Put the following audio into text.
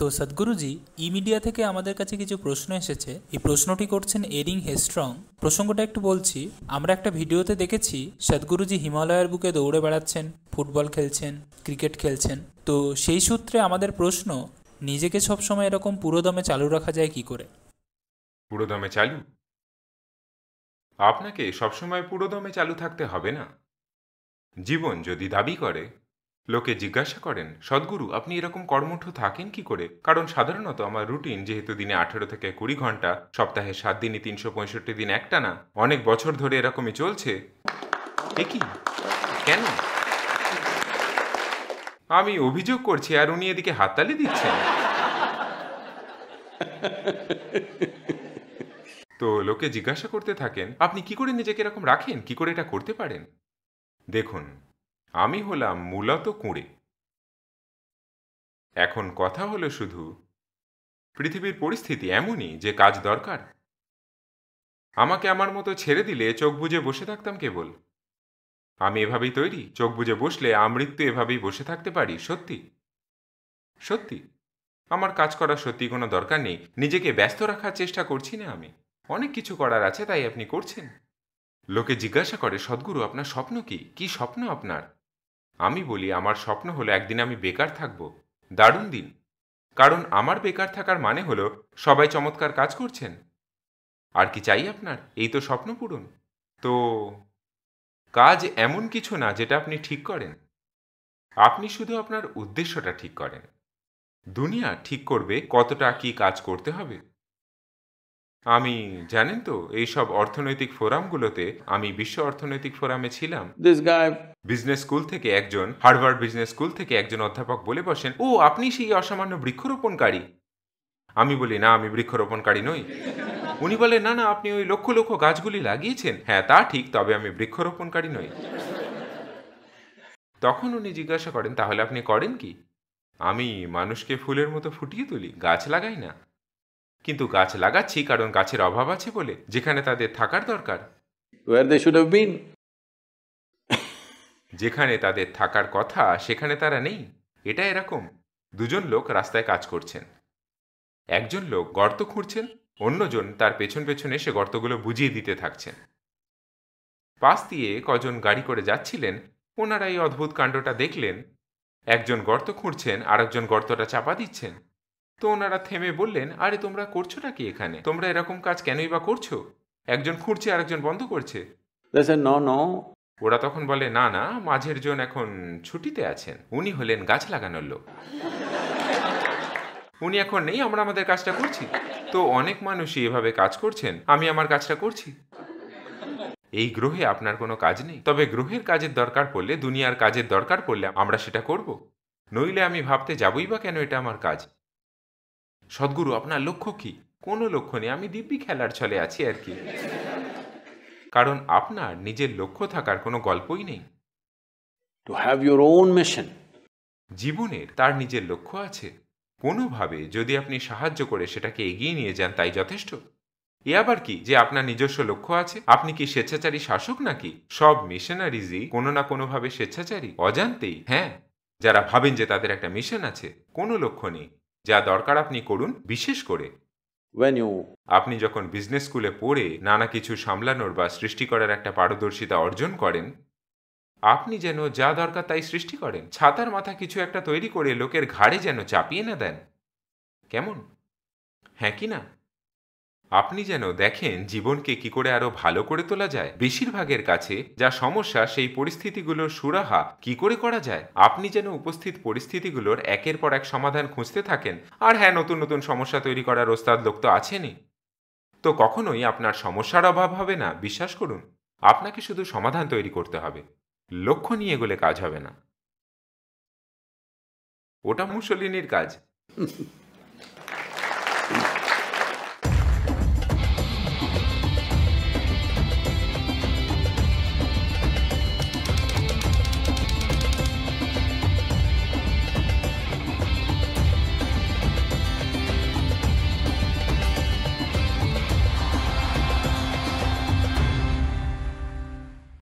তো সদ্গুরুজি ই মিডিয়া থেকে আমাদের কাছে কিছু প্রশ্ন এসেছে এই প্রশ্নটি করছেন এরিং হেস্ট্রং প্রসঙ্গটা একটু বলছি আমরা একটা ভিডিওতে দেখেছি সদ্গুরুজি হিমালয়ের বুকে দৌড়ে বেড়াচ্ছেন ফুটবল খেলছেন ক্রিকেট খেলছেন তো সেই সূত্রে আমাদের প্রশ্ন নিজেকে সবসময় এরকম পুরোদমে চালু রাখা যায় কি করে পুরোদমে চালু আপনাকে সবসময় পুরোদমে চালু থাকতে হবে না জীবন যদি দাবি করে লোকে জিজ্ঞাসা করেন সদ্গুরু আপনি এরকম কর্মঠ থাকেন কি করে কারণ সাধারণত আমার রুটিন যেহেতু দিনে আঠেরো থেকে কুড়ি ঘন্টা সপ্তাহে সাত দিনই তিনশো পঁয়ষট্টি দিন একটা না অনেক বছর ধরে এরকমই চলছে এ কি কেন আমি অভিযোগ করছি আর উনি এদিকে হাততালি দিচ্ছেন তো লোকে জিজ্ঞাসা করতে থাকেন আপনি কি করে নিজেকে এরকম রাখেন কি করে এটা করতে পারেন দেখুন আমি হলাম মূলত কুঁড়ে এখন কথা হলো শুধু পৃথিবীর পরিস্থিতি এমনই যে কাজ দরকার আমাকে আমার মতো ছেড়ে দিলে চোখ বুঝে বসে থাকতাম কেবল আমি এভাবেই তৈরি চোখ বুঝে বসলে আমৃত্যু এভাবেই বসে থাকতে পারি সত্যি সত্যি আমার কাজ করার সত্যি কোনো দরকার নেই নিজেকে ব্যস্ত রাখার চেষ্টা করছি না আমি অনেক কিছু করার আছে তাই আপনি করছেন লোকে জিজ্ঞাসা করে সদ্গুরু আপনার স্বপ্ন কি কি স্বপ্ন আপনার আমি বলি আমার স্বপ্ন হলো একদিন আমি বেকার থাকব দারুণ দিন কারণ আমার বেকার থাকার মানে হলো সবাই চমৎকার কাজ করছেন আর কি চাই আপনার এই তো স্বপ্ন পূরণ তো কাজ এমন কিছু না যেটা আপনি ঠিক করেন আপনি শুধু আপনার উদ্দেশ্যটা ঠিক করেন দুনিয়া ঠিক করবে কতটা কি কাজ করতে হবে আমি জানেন তো এই সব অর্থনৈতিক ফোরামগুলোতে আমি বিশ্ব অর্থনৈতিক ফোরামে ছিলাম দিস গাই বিজনেস স্কুল থেকে একজন হার্ভার্ড বিজনেস স্কুল থেকে একজন অধ্যাপক বলে বসেন ও আপনি সেই অসামান্য বৃক্ষরোপণকারী আমি বলি না আমি বৃক্ষরোপণকারী নই উনি বলে না না আপনি ওই লক্ষ লক্ষ গাছগুলি লাগিয়েছেন হ্যাঁ তা ঠিক তবে আমি বৃক্ষরোপণকারী নই তখন উনি জিজ্ঞাসা করেন তাহলে আপনি করেন কি আমি মানুষকে ফুলের মতো ফুটিয়ে তুলি গাছ লাগাই না কিন্তু গাছ লাগাচ্ছি কারণ গাছের অভাব আছে বলে যেখানে তাদের থাকার দরকার ওয়ার শুড যেখানে তাদের থাকার কথা সেখানে তারা নেই এটা এরকম দুজন লোক রাস্তায় কাজ করছেন একজন লোক গর্ত খুঁড়ছেন অন্যজন তার পেছন পেছনে এসে গর্তগুলো বুঝিয়ে দিতে থাকছেন পাশ দিয়ে কজন গাড়ি করে যাচ্ছিলেন ওনারা এই অদ্ভুত কাণ্ডটা দেখলেন একজন গর্ত খুঁড়ছেন আর একজন গর্তটা চাপা দিচ্ছেন তো ওনারা থেমে বললেন আরে তোমরা করছো নাকি এখানে তোমরা এরকম কাজ কেনই বা করছো একজন খুঁড়ছে আর একজন বন্ধ করছে ন ন ওরা তখন বলে না না মাঝের জন এখন ছুটিতে আছেন উনি হলেন গাছ লাগানোর লোক উনি এখন নেই আমরা আমাদের কাজটা করছি তো অনেক মানুষই এভাবে কাজ করছেন আমি আমার কাজটা করছি এই গ্রহে আপনার কোনো কাজ নেই তবে গ্রহের কাজের দরকার পড়লে দুনিয়ার কাজের দরকার পড়লে আমরা সেটা করব নইলে আমি ভাবতে যাবই বা কেন এটা আমার কাজ সদ্গুরু আপনার লক্ষ্য কি কোনো লক্ষ্য নেই আমি দিব্যি খেলার ছলে আছি আর কি কারণ আপনার নিজের লক্ষ্য থাকার কোনো গল্পই নেই to have your own mission জীবনের তার নিজের লক্ষ্য আছে কোনোভাবে যদি আপনি সাহায্য করে সেটাকে এগিয়ে নিয়ে যান তাই যথেষ্ট এ আবার কি যে আপনার নিজস্ব লক্ষ্য আছে আপনি কি স্বেচ্ছাচারী শাসক নাকি সব মিশনারিজই কোনো না কোনোভাবে স্বেচ্ছাচারী অজান্তেই হ্যাঁ যারা ভাবেন যে তাদের একটা মিশন আছে কোনো লক্ষ্য নেই যা দরকার আপনি করুন বিশেষ করে আপনি যখন বিজনেস স্কুলে পড়ে নানা কিছু সামলানোর বা সৃষ্টি করার একটা পারদর্শিতা অর্জন করেন আপনি যেন যা দরকার তাই সৃষ্টি করেন ছাতার মাথা কিছু একটা তৈরি করে লোকের ঘাড়ে যেন চাপিয়ে না দেন কেমন হ্যাঁ কি না আপনি যেন দেখেন জীবনকে কি করে আরো ভালো করে তোলা যায় বেশিরভাগের কাছে যা সমস্যা সেই পরিস্থিতিগুলোর সুরাহা কি করে করা যায় আপনি যেন উপস্থিত পরিস্থিতিগুলোর একের পর এক সমাধান খুঁজতে থাকেন আর হ্যাঁ নতুন নতুন সমস্যা তৈরি করার ওস্তাদ লোক তো আছেনই তো কখনোই আপনার সমস্যার অভাব হবে না বিশ্বাস করুন আপনাকে শুধু সমাধান তৈরি করতে হবে লক্ষ্য নিয়ে গেলে কাজ হবে না ওটা মুসলিনীর কাজ